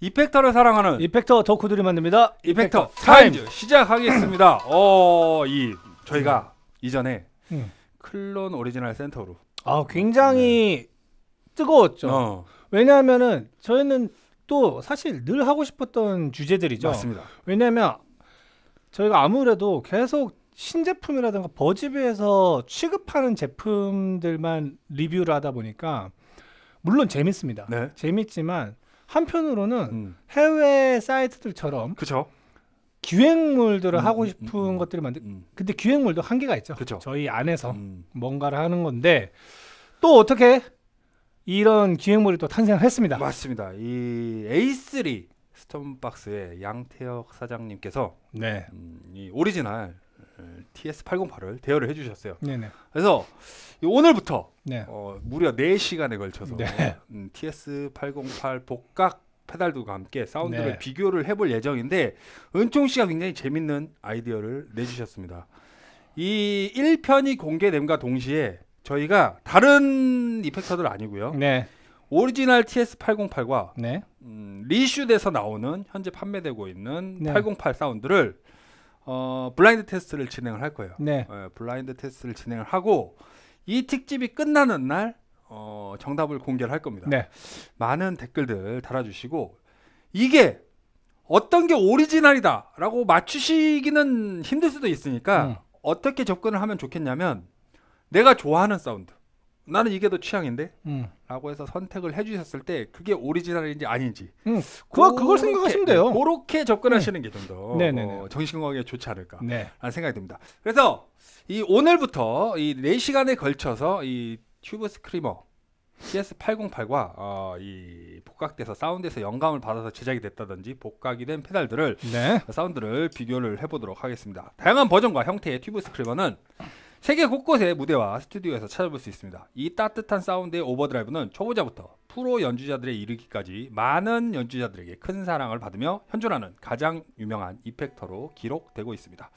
이펙터를 사랑하는 이펙터 덕후들이 만듭니다. 이펙터, 이펙터 타임 즈 시작하겠습니다. 어, 이 저희가 이전에 음. 클론 오리지널 센터로 아, 굉장히 네. 뜨거웠죠. 어. 왜냐하면은 저희는 또 사실 늘 하고 싶었던 주제들이죠. 맞습니다. 왜냐하면 저희가 아무래도 계속 신제품이라든가 버즈비에서 취급하는 제품들만 리뷰를 하다 보니까 물론 재밌습니다. 네. 재밌지만 한편으로는 음. 해외 사이트들처럼 그쵸. 기획물들을 음, 하고 음, 음, 싶은 음, 것들이 만들 음. 근데 기획물도 한계가 있죠. 그쵸. 저희 안에서 뭔가를 하는 건데 또 어떻게 이런 기획물이 또탄생 했습니다. 맞습니다. 이 A3 스톰박스의 양태혁 사장님께서 네. 이 오리지널 t s 8 0 8을 대여를 해주셨어요. 네네. 그래서 오늘부터 네. 어, 무려 4시간에 걸쳐서 네. 음, TS808 복각 페달들과 함께 사운드를 네. 비교를 해볼 예정인데 은총 씨가 굉장히 재밌는 아이디어를 내주셨습니다. 이 1편이 공개됨과 동시에 저희가 다른 이펙터들 아니고요. 네. 오리지널 TS808과 네. 음, 리슈돼서 나오는 현재 판매되고 있는 네. 808 사운드를 어, 블라인드 테스트를 진행을 할 거예요. 네. 어, 블라인드 테스트를 진행을 하고 이 특집이 끝나는 날 어, 정답을 공개를 할 겁니다. 네. 많은 댓글들 달아주시고 이게 어떤 게 오리지널이다라고 맞추시기는 힘들 수도 있으니까 음. 어떻게 접근을 하면 좋겠냐면 내가 좋아하는 사운드 나는 이게 더 취향인데? 음. 라고 해서 선택을 해주셨을 때 그게 오리지널인지 아닌지 음. 그거, 그걸 생각하시면 돼요 네, 그렇게 접근하시는 음. 게 좀더 어, 정신건강에 좋지 않을까 네. 라는 생각이 듭니다 그래서 이 오늘부터 이 4시간에 걸쳐서 이 튜브 스크리머 CS808과 어, 이 복각돼서 사운드에서 영감을 받아서 제작이 됐다든지 복각이 된 페달들을 네. 사운드를 비교를 해보도록 하겠습니다 다양한 버전과 형태의 튜브 스크리머는 세계 곳곳의 무대와 스튜디오에서 찾아볼 수 있습니다. 이 따뜻한 사운드의 오버드라이브는 초보자부터 프로 연주자들에 이르기까지 많은 연주자들에게 큰 사랑을 받으며 현존하는 가장 유명한 이펙터로 기록되고 있습니다.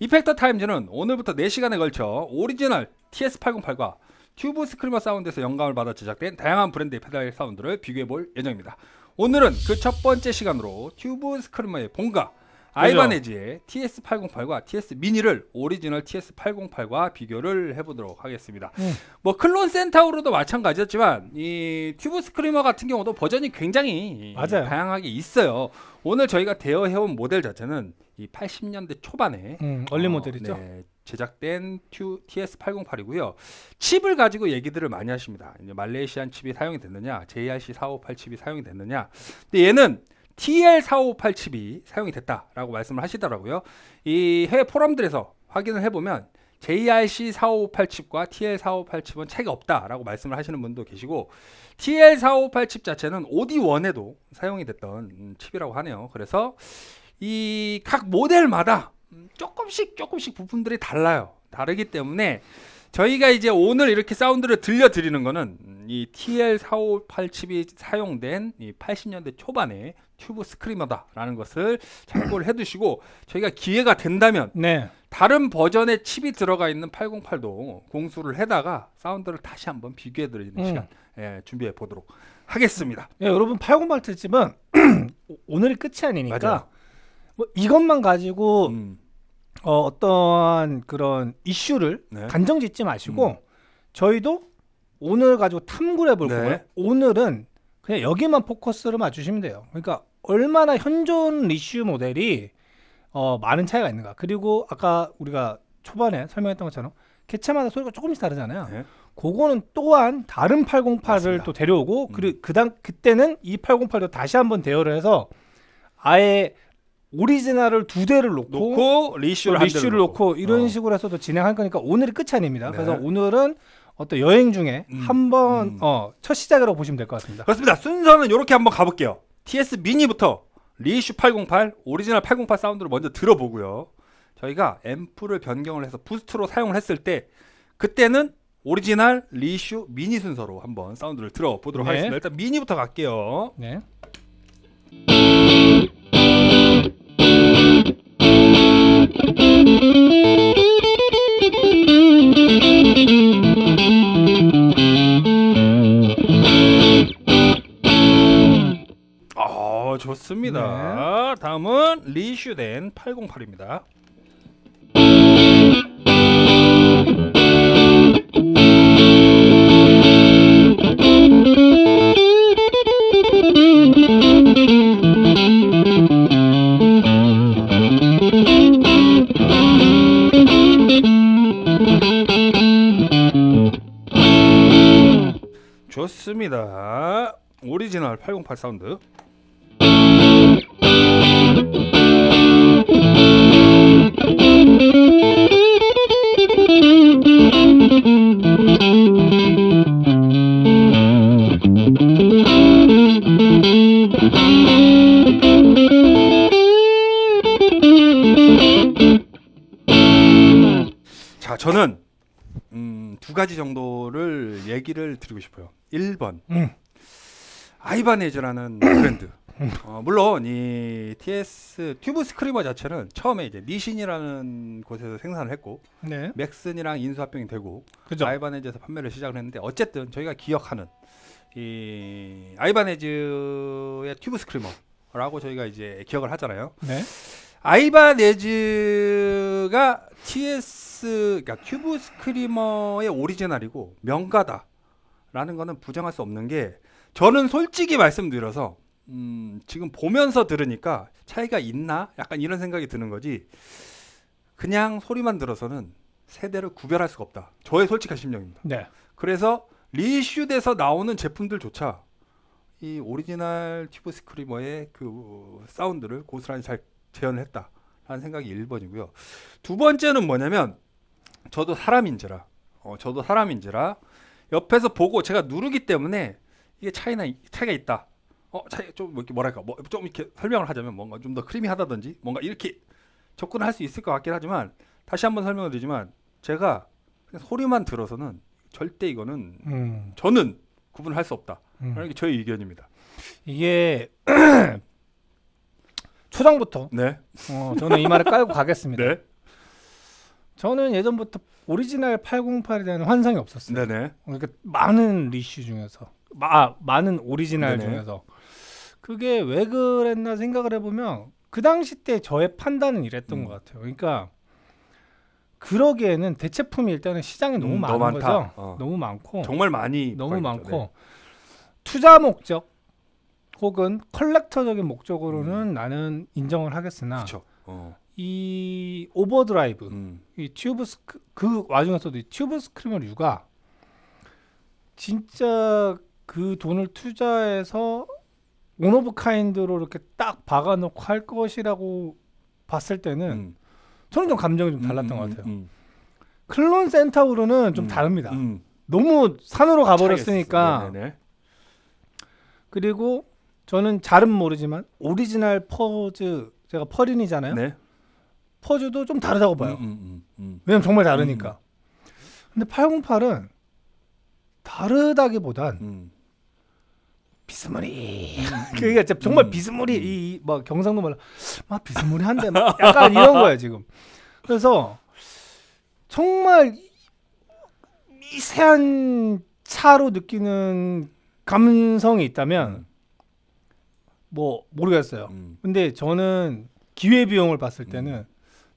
이펙터 타임즈는 오늘부터 4시간에 걸쳐 오리지널 TS808과 튜브 스크리머 사운드에서 영감을 받아 제작된 다양한 브랜드의 페달 사운드를 비교해 볼 예정입니다. 오늘은 그 첫 번째 시간으로 튜브 스크리머의 본가 아이바네즈의 TS808과 TS 미니를 오리지널 TS808과 비교를 해보도록 하겠습니다. 음. 뭐 클론 센타우로도 마찬가지였지만 이 튜브 스크리머 같은 경우도 버전이 굉장히 맞아요. 다양하게 있어요. 오늘 저희가 대여해온 모델 자체는 이 80년대 초반에 음, 얼리 어, 모델이죠. 네, 제작된 TS808이고요. 칩을 가지고 얘기들을 많이 하십니다. 이제 말레이시안 칩이 사용이 됐느냐, JRC 458 칩이 사용이 됐느냐. 근데 얘는 TL458 칩이 사용이 됐다라고 말씀을 하시더라고요. 이 해외 포럼들에서 확인을 해보면 JRC458 칩과 TL458 칩은 차이 없다라고 말씀을 하시는 분도 계시고 TL458 칩 자체는 OD1에도 사용이 됐던 칩이라고 하네요. 그래서 이 각 모델마다 조금씩 조금씩 부품들이 달라요. 다르기 때문에 저희가 이제 오늘 이렇게 사운드를 들려드리는 거는 이 t l 4 5 8 칩이 사용된 이 80년대 초반의 튜브 스크리머다라는 것을 참고를 해두시고 저희가 기회가 된다면 네. 다른 버전의 칩이 들어가 있는 808도 공수를 해다가 사운드를 다시 한번 비교해드리는 음. 시간 예, 준비해 보도록 하겠습니다. 예, 여러분 808 칩은 오늘이 끝이 아니니까 뭐 이것만 가지고 음. 어, 어떠한 그런 이슈를 네. 단정 짓지 마시고 음. 저희도 오늘 가지고 탐구를 해볼 네. 거예요. 오늘은 그냥 여기만 포커스를 맞추시면 돼요. 그러니까 얼마나 현존 이슈 모델이 어, 많은 차이가 있는가. 그리고 아까 우리가 초반에 설명했던 것처럼 개차마다 소리가 조금씩 다르잖아요. 네. 그거는 또한 다른 808을 맞습니다. 또 데려오고 음. 그리고 그당 그때는 이 808도 다시 한번 대여를 해서 아예 오리지널을 두 대를 놓고, 놓고 리슈를, 리슈를 놓고, 놓고 이런 어. 식으로 해서 또 진행할 거니까 오늘이 끝이 아닙니다. 네. 그래서 오늘은 어떤 여행 중에 음. 한번 음. 어, 첫시작으로 보시면 될 것 같습니다. 그렇습니다. 순서는 이렇게 한번 가볼게요. TS 미니부터 리슈 808 오리지널 808 사운드를 먼저 들어보고요. 저희가 앰프를 변경을 해서 부스트로 사용을 했을 때 그때는 오리지널 리슈 미니 순서로 한번 사운드를 들어보도록 네. 하겠습니다. 일단 미니부터 갈게요. 네. 좋습니다. 네. 다음은 리슈덴 808입니다. 좋습니다. 오리지널 808 사운드. 두 가지 정도를 얘기를 드리고 싶어요. 1번. 음. 아이바네즈라는 브랜드. 음. 어, 물론 이 TS 튜브 스크리머 자체는 처음에 이제 니신이라는 곳에서 생산을 했고 네. 맥슨이랑 인수합병이 되고 그죠. 아이바네즈에서 판매를 시작을 했는데 어쨌든 저희가 기억하는 이 아이바네즈의 튜브 스크리머라고 저희가 이제 기억을 하잖아요. 네. 아이바네즈가 TS 큐브스 그러니까 큐브 스크리머의 오리지널이고 명가다라는 거는 부정할 수 없는 게 저는 솔직히 말씀드려서 음, 지금 보면서 들으니까 차이가 있나? 약간 이런 생각이 드는 거지. 그냥 소리만 들어서는 세대를 구별할 수가 없다. 저의 솔직한 심정입니다. 네. 그래서 리슈에서 나오는 제품들조차 이 오리지널 튜브 스크리머의 그 사운드를 고스란히 잘재현 했다라는 생각이 1번이고요. 두 번째는 뭐냐면 저도 사람인지라 어, 저도 사람인지라 옆에서 보고 제가 누르기 때문에 이게 차이나 차이가 있다. 어, 차이 좀 뭐 이렇게 뭐랄까, 뭐 좀 이렇게 설명을 하자면 뭔가 좀 더 크리미하다든지 뭔가 이렇게 접근할수 있을 것 같긴 하지만 다시 한번 설명을 드리지만 제가 소리만 들어서는 절대 이거는 음. 저는 구분할수 없다. 음. 라게 저의 의견입니다. 이게 초장부터 네. 어, 저는 이 말을 깔고 가겠습니다. 네. 저는 예전부터 오리지널 808에 대한 환상이 없었어요. 네네. 그러니까 많은 리슈 중에서, 아 많은 오리지널 네네. 중에서 그게 왜 그랬나 생각을 해보면 그 당시 때 저의 판단은 이랬던 음. 것 같아요. 그러니까 그러기에는 대체품이 일단은 시장에 너무 음, 많은 너무 거죠. 어. 너무 많고 정말 많이 너무 많고 네. 투자 목적 혹은 컬렉터적인 목적으로는 음. 나는 인정을 하겠으나 그쵸. 어. 이 오버드라이브 음. 이 튜브 스크 그 와중에서도 이 튜브 스크리머 유가 진짜 그 돈을 투자해서 온 오브 카인드로 이렇게 딱 박아놓고 할 것이라고 봤을 때는 음. 저는 좀 감정이 좀 달랐던 음, 것 음, 같아요. 음. 클론 센타우로는좀 다릅니다. 너무 산으로 가버렸으니까. 그리고 저는 잘은 모르지만 오리지널 퍼즈 제가 퍼린이잖아요. 네. 퍼즈도 좀 다르다고 봐요. 음, 음, 음, 음. 왜냐면 정말 다르니까. 음. 근데 808은 다르다기보단 음. 비스무리. 그러니까 정말 비스무리 이막 경상도 말로 막 비스무리한데 막 약간 이런 거야 지금. 그래서 정말 미세한 차로 느끼는 감성이 있다면 뭐 모르겠어요. 음. 근데 저는 기회 비용을 봤을 음. 때는 음.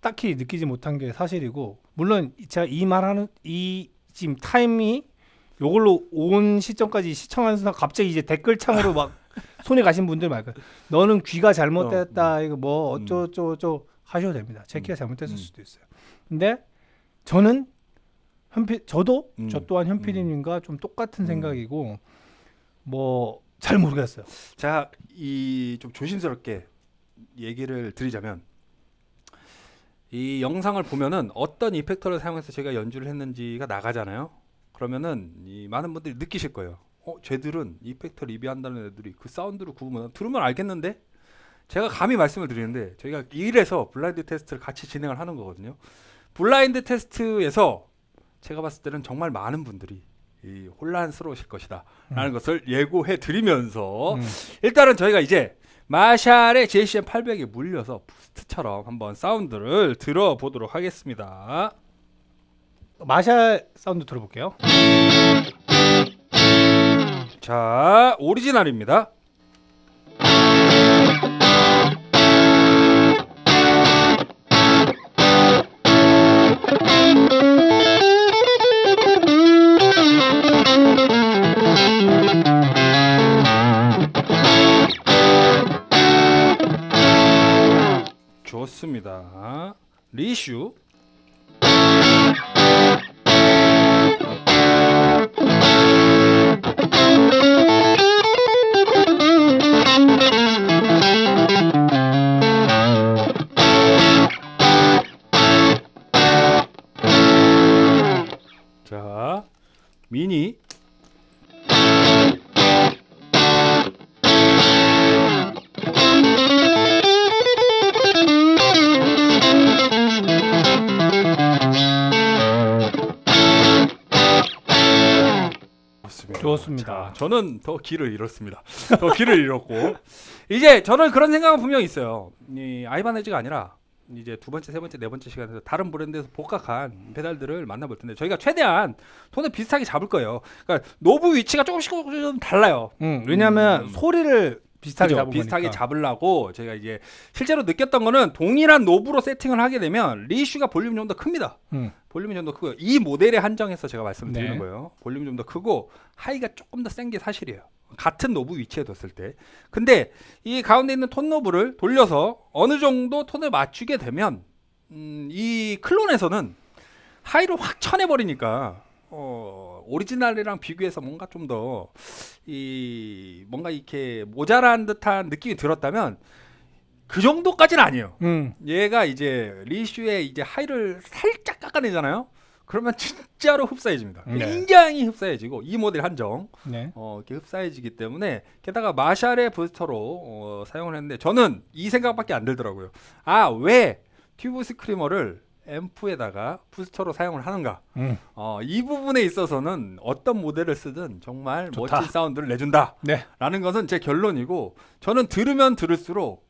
딱히 느끼지 못한 게 사실이고 물론 제가 이 말하는 이 지금 타임이 요걸로 온 시점까지 시청하는 순간 갑자기 이제 댓글창으로 막 손에 가신 분들 말고 너는 귀가 잘못됐다 어, 음. 이거 뭐 음. 어쩌저쩌 하셔도 됩니다. 제 키가 잘못됐을 수도 있어요. 근데 저는 현피 저도 음. 저 또한 현피디님과 좀 똑같은 생각이고 뭐잘 모르겠어요. 자, 이 좀 조심스럽게 얘기를 드리자면 이 영상을 보면은 어떤 이펙터를 사용해서 제가 연주를 했는지가 나가잖아요. 그러면은 이 많은 분들이 느끼실 거예요. 어, 쟤들은 이펙터 리뷰한다는 애들이 그 사운드를 구분면 들으면 알겠는데 제가 감히 말씀을 드리는데 저희가 이래서 블라인드 테스트를 같이 진행을 하는 거거든요. 블라인드 테스트에서 제가 봤을 때는 정말 많은 분들이 이 혼란스러우실 것이다라는 음. 것을 예고해 드리면서 음. 일단은 저희가 이제 마샬의 JCM 800에 물려서 부스트처럼 한번 사운드를 들어보도록 하겠습니다. 마샬 사운드 들어볼게요. 자, 오리지널입니다. lixo 좋습니다. 좋습니다. 자, 저는 더 길을 잃었습니다. 더 길을 잃었고 이제 저는 그런 생각은 분명히 있어요. 이 아이바네즈가 아니라 이제 두 번째, 세 번째, 네 번째 시간에서 다른 브랜드에서 복각한 배달들을 만나볼 텐데 저희가 최대한 손을 비슷하게 잡을 거예요. 그러니까 노브 위치가 조금씩 조금 달라요. 음, 왜냐하면 음. 소리를 비슷하게 그죠? 비슷하게 잡으려고 제가 이제 실제로 느꼈던 거는 동일한 노브로 세팅을 하게 되면 리슈가 볼륨이 좀 더 큽니다. 음. 볼륨이 좀 더 크고요. 이 모델에 한정해서 제가 말씀드리는 네. 거예요. 볼륨이 좀 더 크고 하이가 조금 더 센 게 사실이에요. 같은 노브 위치에 뒀을 때. 근데 이 가운데 있는 톤 노브를 돌려서 어느 정도 톤을 맞추게 되면 음, 이 클론에서는 하이를 확 쳐내버리니까 어, 오리지널이랑 비교해서 뭔가 좀 더 이 뭔가 이렇게 모자란 듯한 느낌이 들었다면 그 정도까지는 아니에요. 음. 얘가 이제 리슈의 이제 하이를 살짝 깎아내잖아요. 그러면 진짜로 흡사해집니다. 네. 굉장히 흡사해지고 이 모델 한정 네. 어, 이렇게 흡사해지기 때문에 게다가 마샬의 부스터로 어, 사용을 했는데 저는 이 생각밖에 안 들더라고요. 아 왜 튜브 스크리머를 앰프에다가 부스터로 사용을 하는가 음. 어, 이 부분에 있어서는 어떤 모델을 쓰든 정말 좋다. 멋진 사운드를 내준다라는 네. 것은 제 결론이고 저는 들으면 들을수록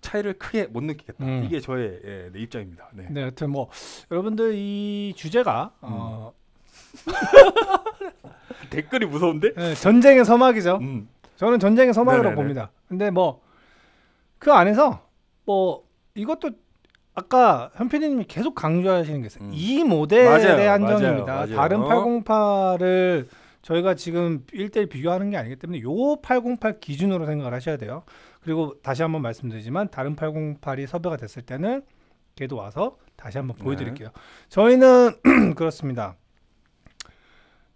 차이를 크게 못 느끼겠다 음. 이게 저의 예, 네, 입장입니다 네. 네 하여튼 뭐 여러분들 이 주제가 어, 음. 어... 댓글이 무서운데 네, 전쟁의 서막이죠 음. 저는 전쟁의 서막이라고 네네네. 봅니다 근데 뭐 그 안에서 뭐 이것도 아까 현피디님이 계속 강조하시는 게 있어요. 음. 이 모델의 맞아요, 안전입니다. 맞아요, 맞아요. 다른 808을 저희가 지금 1대1 비교하는 게 아니기 때문에 요808 기준으로 생각을 하셔야 돼요. 그리고 다시 한번 말씀드리지만 다른 808이 섭외가 됐을 때는 걔도 와서 다시 한번 네. 보여드릴게요. 네. 저희는 그렇습니다.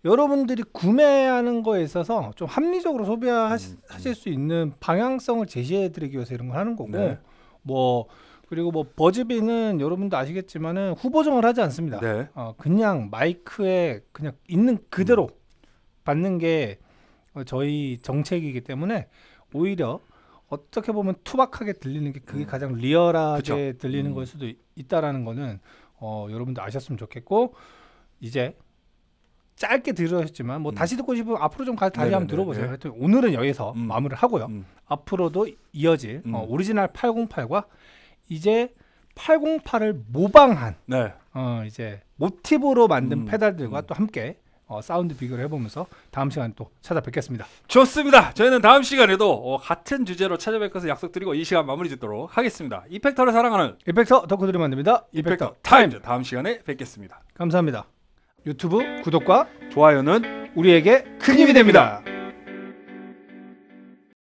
여러분들이 구매하는 거에 있어서 좀 합리적으로 소비하실 음, 음. 수 있는 방향성을 제시해드리기 위해서 이런 걸 하는 거고 네. 뭐 그리고 뭐 버즈비는 여러분도 아시겠지만은 후보정을 하지 않습니다. 네. 어, 그냥 마이크에 그냥 있는 그대로 음. 받는 게 어, 저희 정책이기 때문에 오히려 어떻게 보면 투박하게 들리는 게 그게 음. 가장 리얼하게 그쵸? 들리는 음. 걸 수도 있다라는 거는 어, 여러분도 아셨으면 좋겠고 이제 짧게 들으셨지만 뭐 음. 다시 듣고 싶으면 앞으로 좀 다시 네네네. 한번 들어보세요. 예. 하여튼 오늘은 여기서 음. 마무리를 하고요. 음. 앞으로도 이어질 어, 음. 오리지널 808과 이제 808을 모방한 네. 어, 이제 모티브로 만든 음, 페달들과 음. 또 함께 어, 사운드 비교를 해보면서 다음 시간 또 찾아뵙겠습니다. 좋습니다. 저희는 다음 시간에도 어, 같은 주제로 찾아뵐 것을 약속드리고 이 시간 마무리 짓도록 하겠습니다. 이펙터를 사랑하는 이펙터 덕후들이 만듭니다. 이펙터, 이펙터 타임. 타 다음 시간에 뵙겠습니다. 감사합니다. 유튜브 구독과 좋아요는 우리에게 큰 힘이 됩니다.